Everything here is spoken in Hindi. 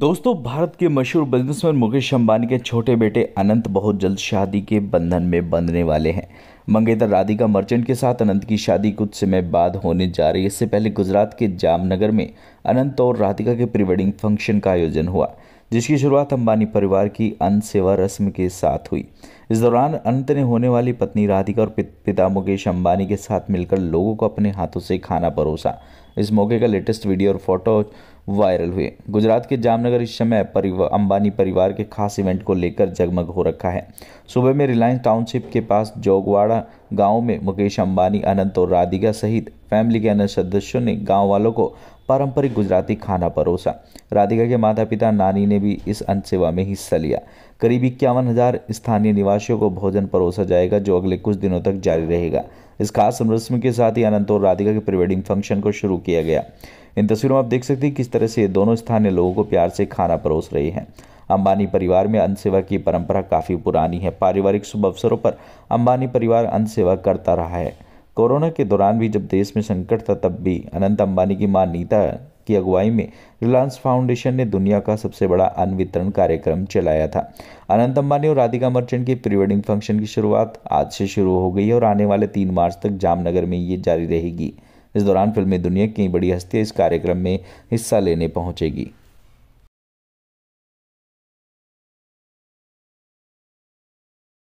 दोस्तों भारत के मशहूर बिजनेसमैन मुकेश अंबानी के छोटे बेटे अनंत बहुत जल्द शादी के बंधन में बंधने वाले हैं मंगेतर राधिका मर्चेंट के साथ अनंत की शादी कुछ समय बाद होने जा रही है इससे पहले गुजरात के जामनगर में अनंत और राधिका के प्री वेडिंग फंक्शन का आयोजन हुआ जिसकी शुरुआत अंबानी परिवार की अन्न सेवा रस्म के साथ हुई इस दौरान अंत ने होने वाली पत्नी राधिका और पिता मुकेश अंबानी के साथ मिलकर लोगों को अपने हाथों से खाना परोसा इस मौके का लेटेस्ट वीडियो और फोटो वायरल हुए गुजरात के जामनगर इस समय परिवार अंबानी परिवार के खास इवेंट को लेकर जगमग हो रखा है सुबह में रिलायंस टाउनशिप के पास जोगवाड़ा गांव में मुकेश अंबानी अनंत और राधिका सहित फैमिली के अन्य सदस्यों ने गांव वालों को पारंपरिक गुजराती खाना परोसा राधिका के माता पिता नानी ने भी इस अंत सेवा में हिस्सा लिया करीब इक्यावन हज़ार स्थानीय निवासियों को भोजन परोसा जाएगा जो अगले कुछ दिनों तक जारी रहेगा इस खास रस्म के साथ ही अनंत और राधिका के प्री वेडिंग फंक्शन को शुरू किया गया इन तस्वीरों में आप देख सकते हैं किस तरह से ये दोनों स्थानीय लोगों को प्यार से खाना परोस रहे हैं अंबानी परिवार में अन्न सेवा की परंपरा काफ़ी पुरानी है पारिवारिक शुभ अवसरों पर अंबानी परिवार अन्न सेवा करता रहा है कोरोना के दौरान भी जब देश में संकट था तब भी अनंत अंबानी की मां नीता की अगुवाई में रिलायंस फाउंडेशन ने दुनिया का सबसे बड़ा अन्न वितरण कार्यक्रम चलाया था अनंत अंबानी और राधिका मर्चेंट की प्री वेडिंग फंक्शन की शुरुआत आज से शुरू हो गई है और आने वाले तीन मार्च तक जामनगर में ये जारी रहेगी इस दौरान फिल्मी दुनिया की बड़ी हस्तियां इस कार्यक्रम में हिस्सा लेने पहुंचेगी